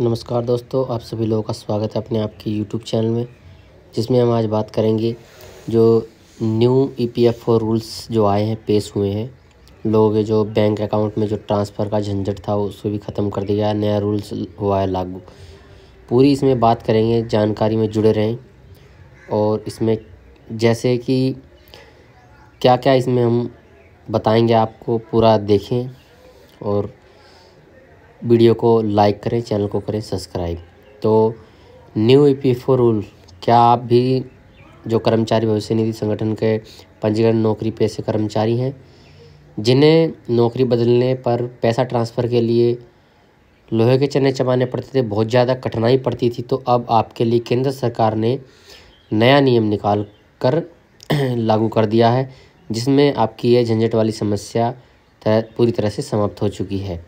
नमस्कार दोस्तों आप सभी लोगों का स्वागत है अपने आपके यूट्यूब चैनल में जिसमें हम आज बात करेंगे जो new E P F O rules जो आए हैं पेश हुए हैं लोगों के जो बैंक अकाउंट में जो ट्रांसफ़र का झंझट था उसको भी ख़त्म कर दिया है नया रूल्स हुआ है लागू पूरी इसमें बात करेंगे जानकारी में जुड़े रहें और इसमें जैसे कि क्या क्या इसमें हम बताएंगे आपको पूरा देखें और वीडियो को लाइक करें चैनल को करें सब्सक्राइब तो न्यू ई पी रूल क्या आप भी जो कर्मचारी भविष्य निधि संगठन के पंजीकरण नौकरी पेशे कर्मचारी हैं जिन्हें नौकरी बदलने पर पैसा ट्रांसफ़र के लिए लोहे के चने चबाने पड़ते थे बहुत ज़्यादा कठिनाई पड़ती थी तो अब आपके लिए केंद्र सरकार ने नया नियम निकाल कर लागू कर दिया है जिसमें आपकी यह झंझट वाली समस्या पूरी तरह से समाप्त हो चुकी है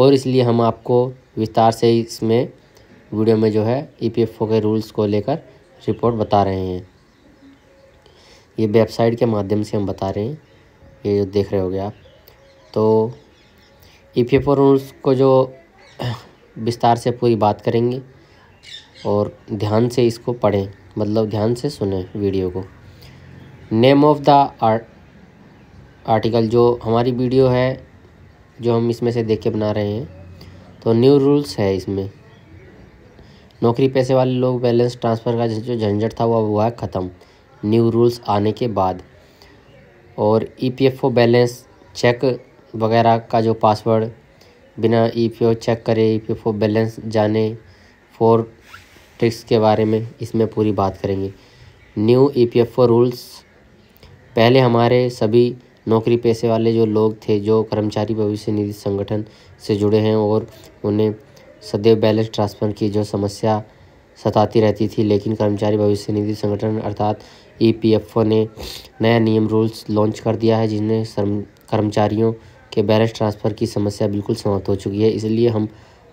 और इसलिए हम आपको विस्तार से इसमें वीडियो में जो है ई e के रूल्स को लेकर रिपोर्ट बता रहे हैं ये वेबसाइट के माध्यम से हम बता रहे हैं ये जो देख रहे गए आप तो ई पी रूल्स को जो विस्तार से पूरी बात करेंगे और ध्यान से इसको पढ़ें मतलब ध्यान से सुने वीडियो को नेम ऑफ़ द आर्टिकल जो हमारी वीडियो है जो हम इसमें से देख के बना रहे हैं तो न्यू रूल्स है इसमें नौकरी पैसे वाले लोग बैलेंस ट्रांसफ़र का जो झंझट था वह हुआ है ख़त्म न्यू रूल्स आने के बाद और E P F O balance check वगैरह का जो पासवर्ड बिना ई पी ओ चेक करे E P F O balance जाने फोर ट्रिक्स के बारे में इसमें पूरी बात करेंगे new E P F O rules पहले हमारे सभी नौकरी पेशे वाले जो लोग थे जो कर्मचारी भविष्य निधि संगठन से जुड़े हैं और उन्हें सदैव बैलेंस ट्रांसफ़र की जो समस्या सताती रहती थी लेकिन कर्मचारी भविष्य निधि संगठन अर्थात ई e ने नया नियम रूल्स लॉन्च कर दिया है जिनमें कर्मचारियों के बैलेंस ट्रांसफ़र की समस्या बिल्कुल समाप्त हो चुकी है इसलिए हम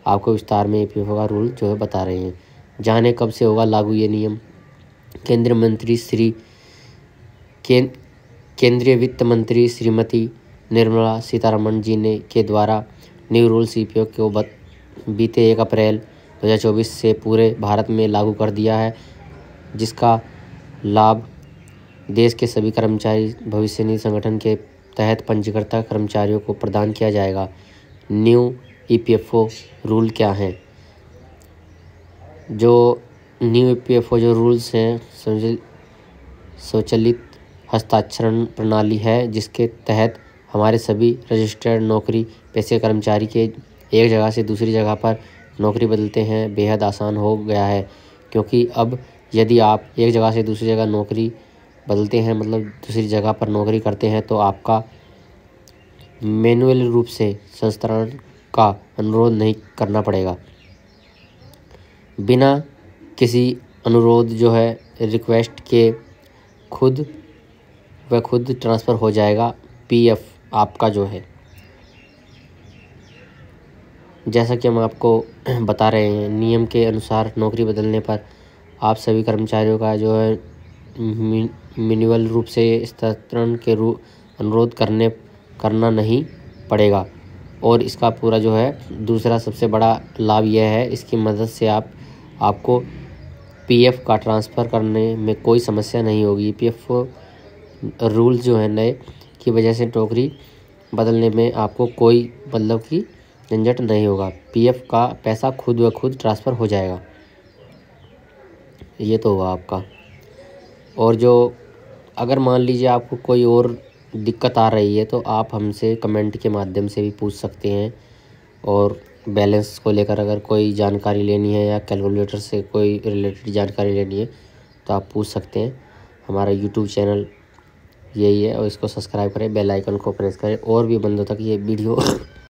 आपको विस्तार में ई e का रूल जो है बता रहे हैं जाने कब से होगा लागू ये नियम केंद्रीय मंत्री श्री कें केंद्रीय वित्त मंत्री श्रीमती निर्मला सीतारमण जी ने के द्वारा न्यू रूल सी को बीते एक अप्रैल 2024 से पूरे भारत में लागू कर दिया है जिसका लाभ देश के सभी कर्मचारी भविष्य निधि संगठन के तहत पंजीकर्ता कर्मचारियों को प्रदान किया जाएगा new E P F O rule क्या हैं जो new E P F O जो रूल्स हैं स्वचलित हस्ताक्षरण प्रणाली है जिसके तहत हमारे सभी रजिस्टर्ड नौकरी पैसे कर्मचारी के एक जगह से दूसरी जगह पर नौकरी बदलते हैं बेहद आसान हो गया है क्योंकि अब यदि आप एक जगह से दूसरी जगह नौकरी बदलते हैं मतलब दूसरी जगह पर नौकरी करते हैं तो आपका मैनुअल रूप से संस्करण का अनुरोध नहीं करना पड़ेगा बिना किसी अनुरोध जो है रिक्वेस्ट के खुद वह खुद ट्रांसफ़र हो जाएगा पीएफ आपका जो है जैसा कि हम आपको बता रहे हैं नियम के अनुसार नौकरी बदलने पर आप सभी कर्मचारियों का जो है मिनिमल रूप से स्थान के रूप अनुरोध करने करना नहीं पड़ेगा और इसका पूरा जो है दूसरा सबसे बड़ा लाभ यह है इसकी मदद से आप आपको पीएफ का ट्रांसफ़र करने में कोई समस्या नहीं होगी पीएफ रूल जो है नए की वजह से नौकरी बदलने में आपको कोई मतलब कि झंझट नहीं होगा पीएफ का पैसा खुद ब खुद ट्रांसफ़र हो जाएगा ये तो हुआ आपका और जो अगर मान लीजिए आपको कोई और दिक्कत आ रही है तो आप हमसे कमेंट के माध्यम से भी पूछ सकते हैं और बैलेंस को लेकर अगर कोई जानकारी लेनी है या कैलकुलेटर से कोई रिलेटेड जानकारी लेनी है तो आप पूछ सकते हैं हमारा यूट्यूब चैनल यही है और इसको सब्सक्राइब करें बेल आइकन को प्रेस करें और भी बंदों तक ये वीडियो